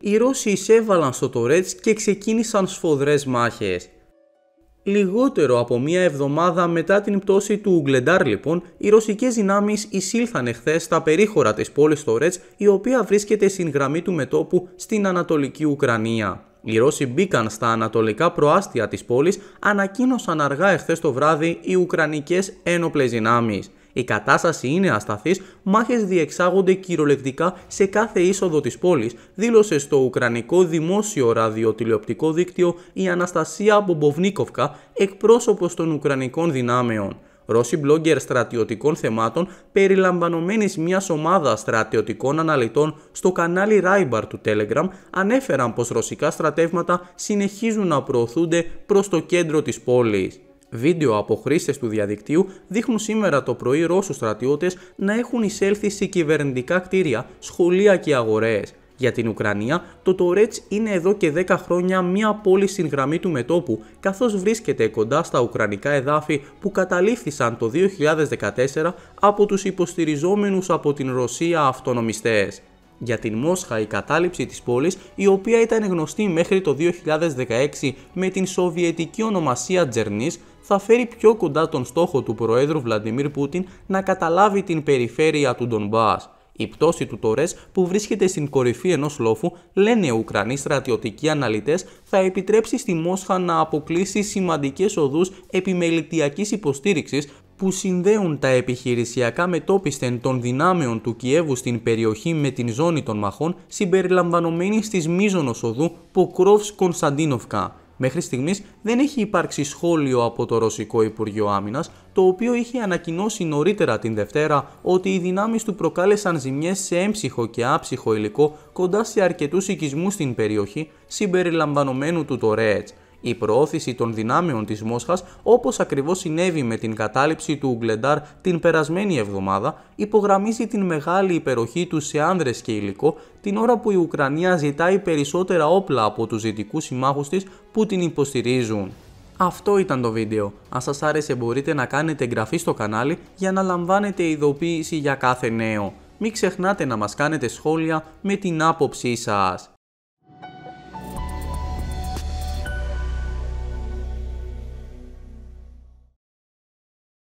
Οι Ρώσοι εισέβαλαν στο Τορέτς και ξεκίνησαν σφοδρές μάχες. Λιγότερο από μία εβδομάδα μετά την πτώση του Ουγγλεντάρ λοιπόν, οι ρωσικές δυνάμεις εισήλθαν εχθές στα περίχωρα της πόλης Τορέτς, η οποία βρίσκεται στην γραμμή του μετόπου στην Ανατολική Ουκρανία. Οι Ρώσοι μπήκαν στα ανατολικά προάστια της πόλης, ανακοίνωσαν αργά εχθές το βράδυ οι Ουκρανικές ένοπλες δυνάμεις. Η κατάσταση είναι ασταθής, μάχες διεξάγονται κυριολεκτικά σε κάθε είσοδο της πόλης, δήλωσε στο Ουκρανικό Δημόσιο Ραδιοτηλεοπτικό Δίκτυο η Αναστασία Μπομποβνίκοφκα, εκπρόσωπος των Ουκρανικών δυνάμεων. Ρώσοι μπλόγκερ στρατιωτικών θεμάτων περιλαμβανομένης μιας ομάδας στρατιωτικών αναλυτών στο κανάλι Ράιμπαρ του Telegram ανέφεραν πως ρωσικά στρατεύματα συνεχίζουν να προωθούνται προς το κέντρο της πόλης. Βίντεο από χρήστες του διαδικτύου δείχνουν σήμερα το πρωί Ρώσους στρατιώτες να έχουν εισέλθει σε κυβερνητικά κτίρια, σχολεία και αγορές. Για την Ουκρανία, το Τορέτς είναι εδώ και 10 χρόνια μία πόλη στην γραμμή του μετόπου, καθώς βρίσκεται κοντά στα ουκρανικά εδάφη που καταλήφθησαν το 2014 από τους υποστηριζόμενους από την Ρωσία αυτονομιστές για την Μόσχα η κατάληψη της πόλης η οποία ήταν γνωστή μέχρι το 2016 με την σοβιετική ονομασία Τζερνής θα φέρει πιο κοντά τον στόχο του Προέδρου Βλαντιμίρ Πούτιν να καταλάβει την περιφέρεια του Ντονμπάς. Η πτώση του Τωρέ που βρίσκεται στην κορυφή ενός λόφου, λένε Ουκρανοί στρατιωτικοί αναλυτές, θα επιτρέψει στη Μόσχα να αποκλείσει σημαντικές οδούς επιμελητιακής υποστήριξης που συνδέουν τα επιχειρησιακά μετόπισθεν των δυνάμεων του Κιέβου στην περιοχή με την ζώνη των μαχών συμπεριλαμβανομένη της μίζωνος οδού Ποκρόφς-Κωνσταντίνοφκα. Μέχρι στιγμής δεν έχει υπάρξει σχόλιο από το Ρωσικό Υπουργείο Άμυνας, το οποίο είχε ανακοινώσει νωρίτερα την Δευτέρα ότι οι δυνάμεις του προκάλεσαν ζημιές σε έμψυχο και άψυχο υλικό κοντά σε αρκετούς οικισμούς στην περιοχή, συμπεριλαμβανομένου του Τορέτς. Η προώθηση των δυνάμεων της Μόσχας, όπως ακριβώς συνέβη με την κατάληψη του Ουγκλεντάρ την περασμένη εβδομάδα, υπογραμμίζει την μεγάλη υπεροχή του σε άνδρες και υλικό, την ώρα που η Ουκρανία ζητάει περισσότερα όπλα από τους δυτικούς συμμάχους της που την υποστηρίζουν. Αυτό ήταν το βίντεο. Αν σας άρεσε μπορείτε να κάνετε εγγραφή στο κανάλι για να λαμβάνετε ειδοποίηση για κάθε νέο. Μην ξεχνάτε να μας κάνετε σχόλια με την άποψή σας.